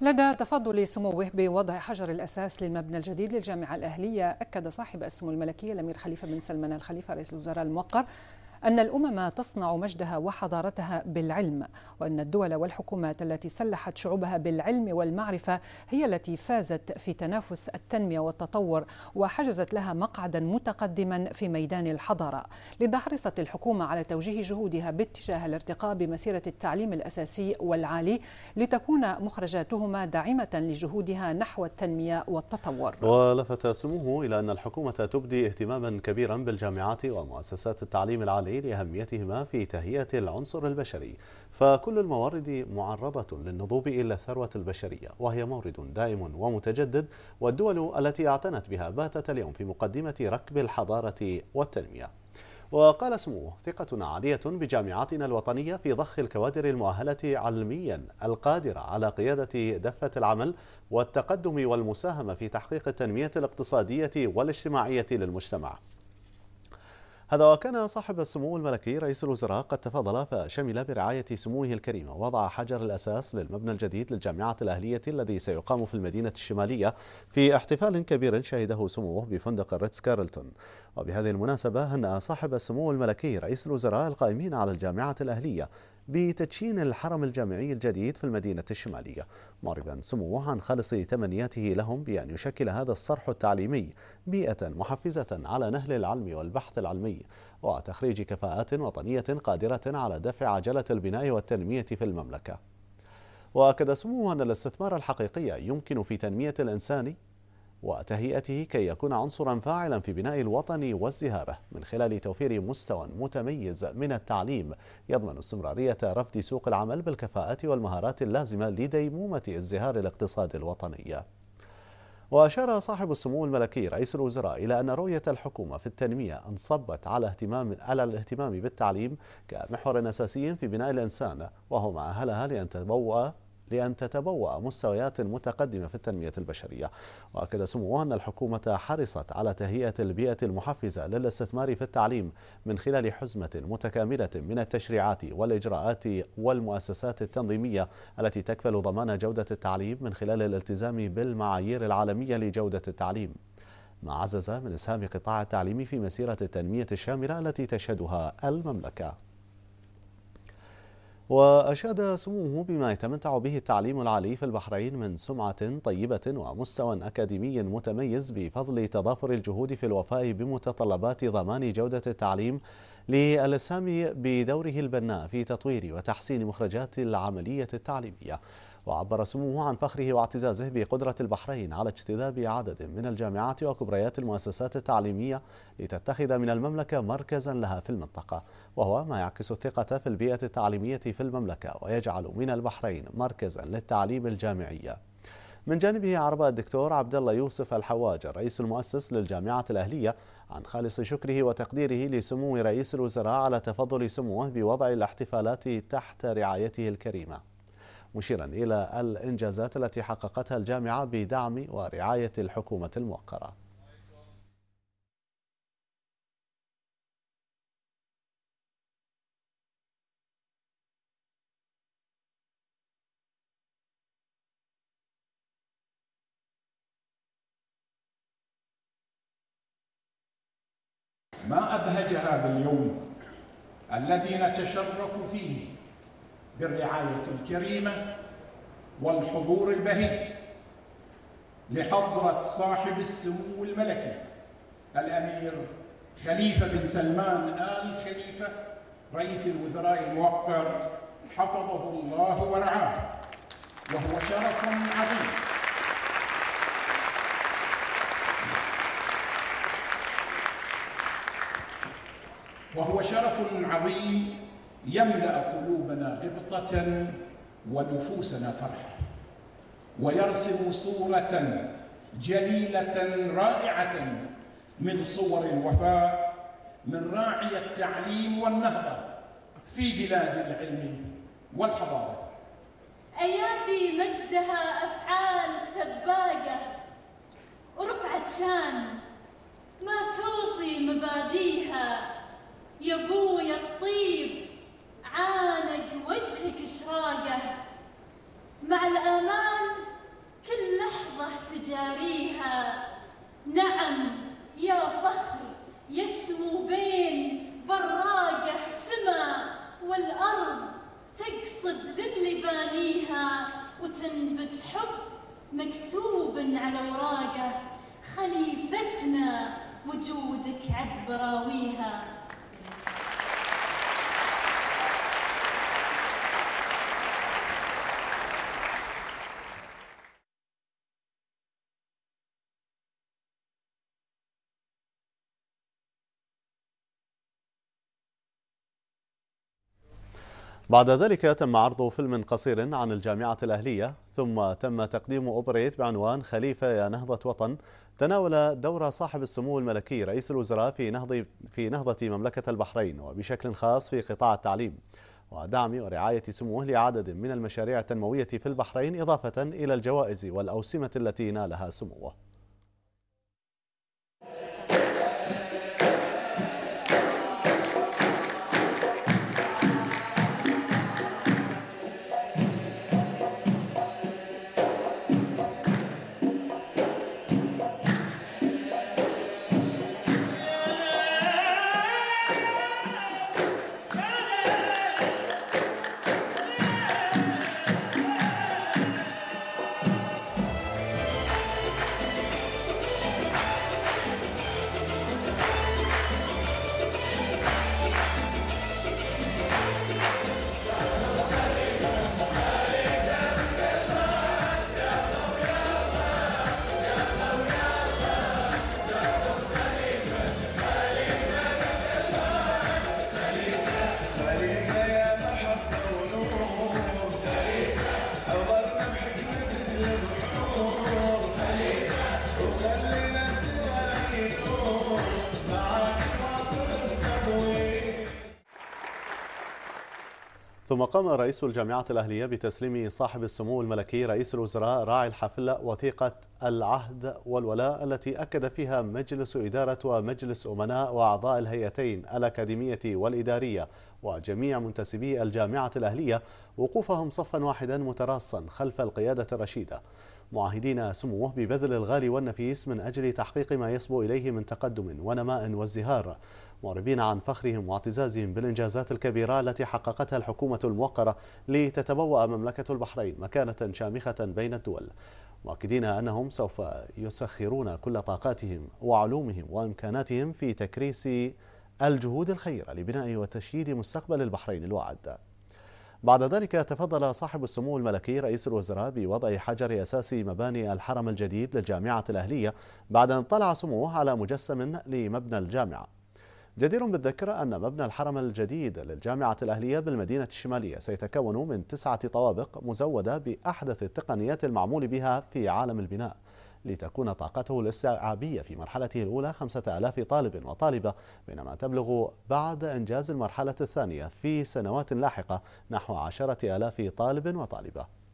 لدى تفضل سموه بوضع حجر الأساس للمبنى الجديد للجامعة الأهلية أكد صاحب السمو الملكي الأمير خليفة بن سلمان الخليفة رئيس الوزراء الموقر أن الأمم تصنع مجدها وحضارتها بالعلم وأن الدول والحكومات التي سلحت شعوبها بالعلم والمعرفة هي التي فازت في تنافس التنمية والتطور وحجزت لها مقعدا متقدما في ميدان الحضارة لذا حرصت الحكومة على توجيه جهودها باتجاه الارتقاء بمسيرة التعليم الأساسي والعالي لتكون مخرجاتهما داعمة لجهودها نحو التنمية والتطور ولفت سموه إلى أن الحكومة تبدي اهتماما كبيرا بالجامعات ومؤسسات التعليم العالي أهميتهما في تهيئة العنصر البشري فكل الموارد معرضة للنضوب إلى الثروة البشرية وهي مورد دائم ومتجدد والدول التي اعتنت بها باتت اليوم في مقدمة ركب الحضارة والتنمية وقال سموه ثقة عالية بجامعاتنا الوطنية في ضخ الكوادر المؤهلة علميا القادرة على قيادة دفة العمل والتقدم والمساهمة في تحقيق التنمية الاقتصادية والاجتماعية للمجتمع هذا وكان صاحب السمو الملكي رئيس الوزراء قد تفضل فشمل برعاية سموه الكريم ووضع حجر الأساس للمبنى الجديد للجامعة الأهلية الذي سيقام في المدينة الشمالية في احتفال كبير شهده سموه بفندق ريتس كارلتون وبهذه المناسبة هنأ صاحب السمو الملكي رئيس الوزراء القائمين على الجامعة الأهلية بتدشين الحرم الجامعي الجديد في المدينة الشمالية معربا سموه عن خالص تمنياته لهم بأن يشكل هذا الصرح التعليمي بيئة محفزة على نهل العلم والبحث العلمي وتخريج كفاءات وطنية قادرة على دفع عجلة البناء والتنمية في المملكة وأكد سموه أن الاستثمار الحقيقي يمكن في تنمية الإنسان وتهيئته كي يكون عنصرا فاعلا في بناء الوطن وازدهاره من خلال توفير مستوى متميز من التعليم يضمن استمرارية رفد سوق العمل بالكفاءات والمهارات اللازمة لديمومة ازدهار الاقتصاد الوطني وأشار صاحب السمو الملكي رئيس الوزراء إلى أن رؤية الحكومة في التنمية انصبت على اهتمام على الاهتمام بالتعليم كمحور أساسي في بناء الإنسان وهو ما أهلها لأن تبوأ لأن تتبوأ مستويات متقدمة في التنمية البشرية وأكد سموه أن الحكومة حرصت على تهيئة البيئة المحفزة للاستثمار في التعليم من خلال حزمة متكاملة من التشريعات والإجراءات والمؤسسات التنظيمية التي تكفل ضمان جودة التعليم من خلال الالتزام بالمعايير العالمية لجودة التعليم ما عزز من إسهام قطاع التعليم في مسيرة التنمية الشاملة التي تشهدها المملكة وأشاد سموه بما يتمتع به التعليم العالي في البحرين من سمعة طيبة ومستوى أكاديمي متميز بفضل تضافر الجهود في الوفاء بمتطلبات ضمان جودة التعليم للسام بدوره البناء في تطوير وتحسين مخرجات العملية التعليمية وعبر سموه عن فخره واعتزازه بقدرة البحرين على اجتذاب عدد من الجامعات وكبريات المؤسسات التعليمية لتتخذ من المملكة مركزا لها في المنطقة وهو ما يعكس الثقة في البيئة التعليمية في المملكة ويجعل من البحرين مركزا للتعليم الجامعي من جانبه عرب الدكتور عبد الله يوسف الحواجر رئيس المؤسس للجامعة الأهلية عن خالص شكره وتقديره لسمو رئيس الوزراء على تفضل سموه بوضع الاحتفالات تحت رعايته الكريمة مشيرا إلى الإنجازات التي حققتها الجامعة بدعم ورعاية الحكومة الموقرة ما أبهج هذا اليوم الذي نتشرف فيه بالرعاية الكريمة والحضور البهي لحضرة صاحب السمو الملكي الأمير خليفة بن سلمان آل خليفة رئيس الوزراء الموقر حفظه الله ورعاه وهو شرف عظيم وهو شرف عظيم يملا قلوبنا غبطه ونفوسنا فرحه ويرسم صوره جليله رائعه من صور الوفاء من راعي التعليم والنهضه في بلاد العلم والحضاره ايادي مجدها افعال سباقه ورفعت شان ما توطي مباديها يا بويا الطيب عانق وجهك اشراقه مع الامان كل لحظه تجاريها نعم يا فخر يسمو بين براقه سما والارض تقصد ذل بانيها وتنبت حب مكتوب على اوراقه خليفتنا وجودك عذب راويها بعد ذلك تم عرض فيلم قصير عن الجامعة الأهلية ثم تم تقديم أوبريت بعنوان خليفة يا نهضة وطن تناول دور صاحب السمو الملكي رئيس الوزراء في نهضة, في نهضة مملكة البحرين وبشكل خاص في قطاع التعليم ودعم ورعاية سموه لعدد من المشاريع التنموية في البحرين إضافة إلى الجوائز والأوسمة التي نالها سموه ثم قام رئيس الجامعة الأهلية بتسليم صاحب السمو الملكي رئيس الوزراء راعي الحفل وثيقة العهد والولاء التي أكد فيها مجلس إدارة ومجلس أمناء وأعضاء الهيئتين الأكاديمية والإدارية وجميع منتسبي الجامعة الأهلية وقوفهم صفا واحدا متراصا خلف القيادة الرشيدة معاهدين سموه ببذل الغالي والنفيس من أجل تحقيق ما يصبو إليه من تقدم ونماء وازدهار معربين عن فخرهم واعتزازهم بالإنجازات الكبيرة التي حققتها الحكومة الموقرة لتتبوأ مملكة البحرين مكانة شامخة بين الدول مؤكدين أنهم سوف يسخرون كل طاقاتهم وعلومهم وإمكاناتهم في تكريس الجهود الخيرة لبناء وتشييد مستقبل البحرين الواعد بعد ذلك تفضل صاحب السمو الملكي رئيس الوزراء بوضع حجر أساس مباني الحرم الجديد للجامعة الأهلية بعد أن طلع سموه على مجسم لمبنى الجامعة جدير بالذكر أن مبنى الحرم الجديد للجامعة الأهلية بالمدينة الشمالية سيتكون من تسعة طوابق مزودة بأحدث التقنيات المعمول بها في عالم البناء لتكون طاقته الاستيعابية في مرحلته الأولى 5000 طالب وطالبة بينما تبلغ بعد إنجاز المرحلة الثانية في سنوات لاحقة نحو 10000 طالب وطالبة